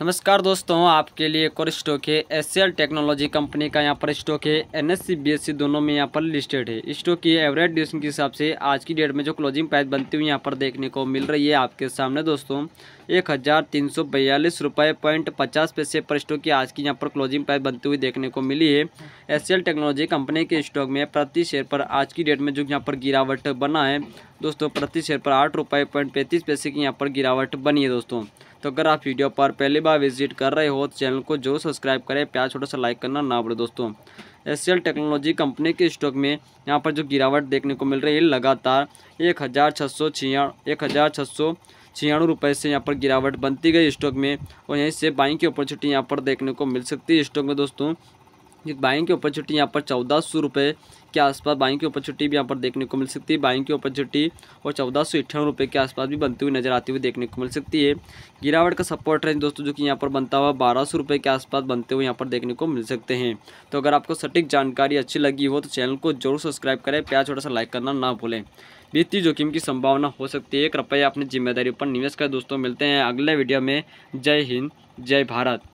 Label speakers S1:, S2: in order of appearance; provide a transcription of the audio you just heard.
S1: नमस्कार दोस्तों आपके लिए एक और स्टॉक है एस टेक्नोलॉजी कंपनी का यहाँ पर स्टॉक है एन एस दोनों में यहाँ पर लिस्टेड है स्टॉक की एवरेज ड्यूरेशन के हिसाब से आज की डेट में जो क्लोजिंग प्राइस बनती हुई यहाँ पर देखने को मिल रही है आपके सामने दोस्तों एक हज़ार तीन सौ बयालीस रुपये पॉइंट पचास पैसे पर स्टॉक की आज की यहाँ पर क्लोजिंग प्राइस बनती हुई देखने को मिली है एस टेक्नोलॉजी कंपनी के स्टॉक में प्रति शेयर पर आज की डेट में जो यहाँ पर गिरावट बना है दोस्तों प्रति शेयर पर आठ रुपये पॉइंट पैंतीस पैसे की यहाँ पर गिरावट बनी है दोस्तों तो अगर आप वीडियो पर पहली बार विजिट कर रहे हो तो चैनल को जरूर सब्सक्राइब करें प्यार छोटा सा लाइक करना ना भूलें दोस्तों एस टेक्नोलॉजी कंपनी के स्टॉक में यहाँ पर जो गिरावट देखने को मिल रही है लगातार एक हज़ार छः सौ छिया एक हज़ार छः सौ रुपये से यहाँ पर गिरावट बनती गई स्टॉक में और यहीं से बाइंग की अपॉर्चुनिटी यहाँ पर देखने को मिल सकती है स्टॉक में दोस्तों बाइंग की छुट्टी यहाँ पर चौदह सौ रुपये के आसपास बाइंग की छुट्टी भी यहाँ पर देखने को मिल सकती है बाइंग की छुट्टी और चौदह सौ अठावन रुपये के आसपास भी बनती हुई नजर आती हुई देखने को मिल सकती है गिरावट का सपोर्ट रेंज दोस्तों जो कि यहाँ पर बनता हुआ बारह सौ रुपये के आसपास बनते हुए यहाँ पर देखने को मिल सकते हैं तो अगर आपको सटीक जानकारी अच्छी लगी हो तो चैनल को जरूर सब्सक्राइब करें प्यार छोटा सा लाइक करना ना भूलें वित्तीय जोखिम की संभावना हो सकती है कृपया अपनी जिम्मेदारी पर निवेश करें दोस्तों मिलते हैं अगले वीडियो में जय हिंद जय भारत